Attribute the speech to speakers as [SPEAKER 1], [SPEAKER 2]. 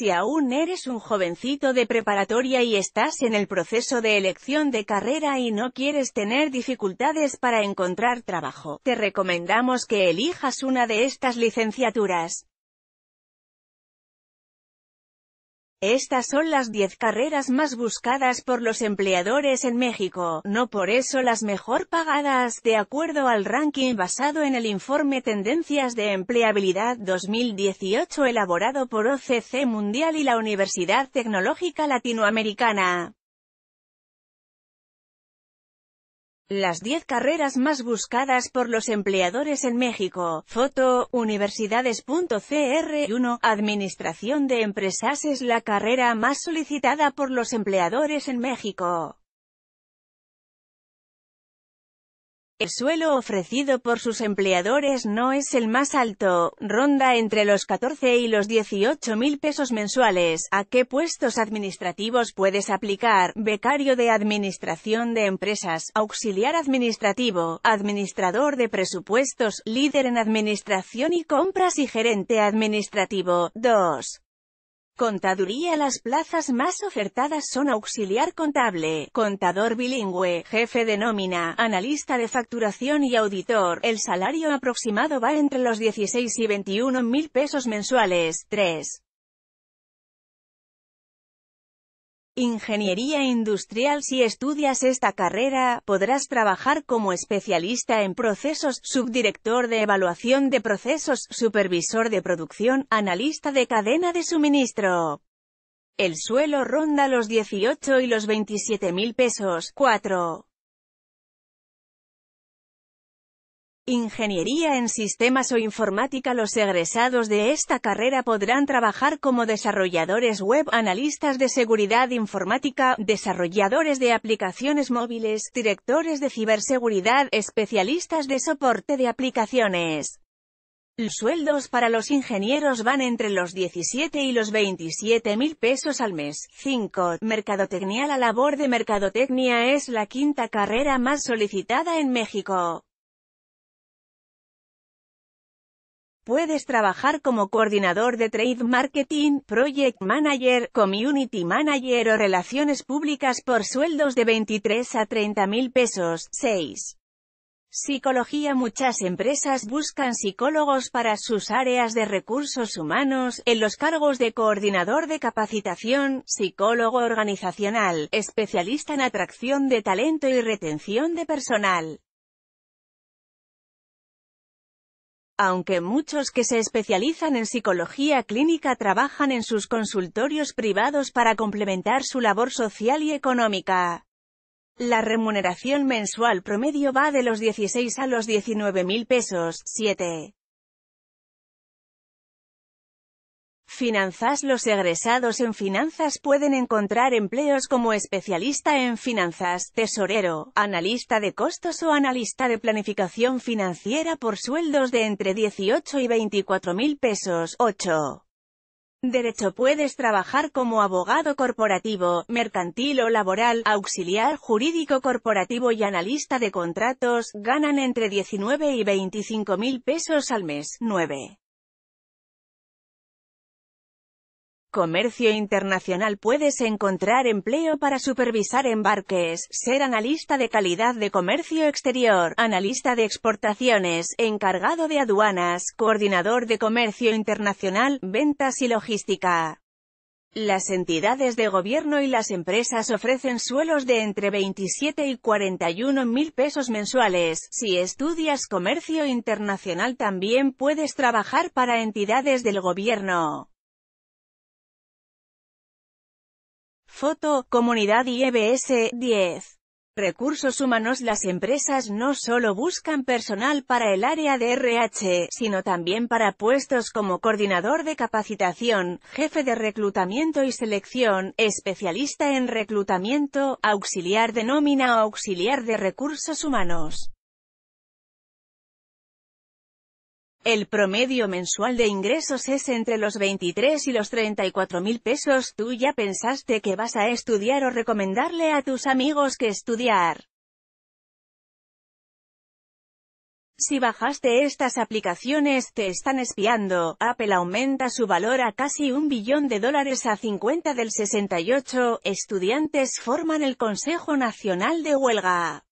[SPEAKER 1] Si aún eres un jovencito de preparatoria y estás en el proceso de elección de carrera y no quieres tener dificultades para encontrar trabajo, te recomendamos que elijas una de estas licenciaturas. Estas son las 10 carreras más buscadas por los empleadores en México, no por eso las mejor pagadas, de acuerdo al ranking basado en el informe Tendencias de Empleabilidad 2018 elaborado por OCC Mundial y la Universidad Tecnológica Latinoamericana. Las 10 carreras más buscadas por los empleadores en México. Foto, universidades.cr1, Administración de Empresas es la carrera más solicitada por los empleadores en México. El suelo ofrecido por sus empleadores no es el más alto, ronda entre los 14 y los 18 mil pesos mensuales. ¿A qué puestos administrativos puedes aplicar? Becario de Administración de Empresas, Auxiliar Administrativo, Administrador de Presupuestos, Líder en Administración y Compras y Gerente Administrativo. 2. Contaduría Las plazas más ofertadas son auxiliar contable, contador bilingüe, jefe de nómina, analista de facturación y auditor. El salario aproximado va entre los 16 y 21 mil pesos mensuales. 3. Ingeniería Industrial Si estudias esta carrera, podrás trabajar como especialista en procesos, subdirector de evaluación de procesos, supervisor de producción, analista de cadena de suministro. El suelo ronda los 18 y los 27 mil pesos. 4. Ingeniería en Sistemas o Informática Los egresados de esta carrera podrán trabajar como desarrolladores web, analistas de seguridad informática, desarrolladores de aplicaciones móviles, directores de ciberseguridad, especialistas de soporte de aplicaciones. Los sueldos para los ingenieros van entre los 17 y los 27 mil pesos al mes. 5. Mercadotecnia La labor de mercadotecnia es la quinta carrera más solicitada en México. Puedes trabajar como coordinador de Trade Marketing, Project Manager, Community Manager o Relaciones Públicas por sueldos de 23 a 30 mil pesos. 6. Psicología Muchas empresas buscan psicólogos para sus áreas de recursos humanos, en los cargos de coordinador de capacitación, psicólogo organizacional, especialista en atracción de talento y retención de personal. Aunque muchos que se especializan en psicología clínica trabajan en sus consultorios privados para complementar su labor social y económica. La remuneración mensual promedio va de los 16 a los 19 mil pesos, 7. Finanzas Los egresados en finanzas pueden encontrar empleos como especialista en finanzas, tesorero, analista de costos o analista de planificación financiera por sueldos de entre 18 y 24 mil pesos. 8. Derecho Puedes trabajar como abogado corporativo, mercantil o laboral, auxiliar jurídico corporativo y analista de contratos, ganan entre 19 y 25 mil pesos al mes. 9. Comercio internacional puedes encontrar empleo para supervisar embarques, ser analista de calidad de comercio exterior, analista de exportaciones, encargado de aduanas, coordinador de comercio internacional, ventas y logística. Las entidades de gobierno y las empresas ofrecen suelos de entre 27 y 41 mil pesos mensuales. Si estudias comercio internacional también puedes trabajar para entidades del gobierno. Foto, Comunidad EBS. 10. Recursos humanos Las empresas no solo buscan personal para el área de RH, sino también para puestos como coordinador de capacitación, jefe de reclutamiento y selección, especialista en reclutamiento, auxiliar de nómina o auxiliar de recursos humanos. El promedio mensual de ingresos es entre los 23 y los 34 mil pesos. Tú ya pensaste que vas a estudiar o recomendarle a tus amigos que estudiar. Si bajaste estas aplicaciones, te están espiando. Apple aumenta su valor a casi un billón de dólares a 50 del 68. Estudiantes forman el Consejo Nacional de Huelga.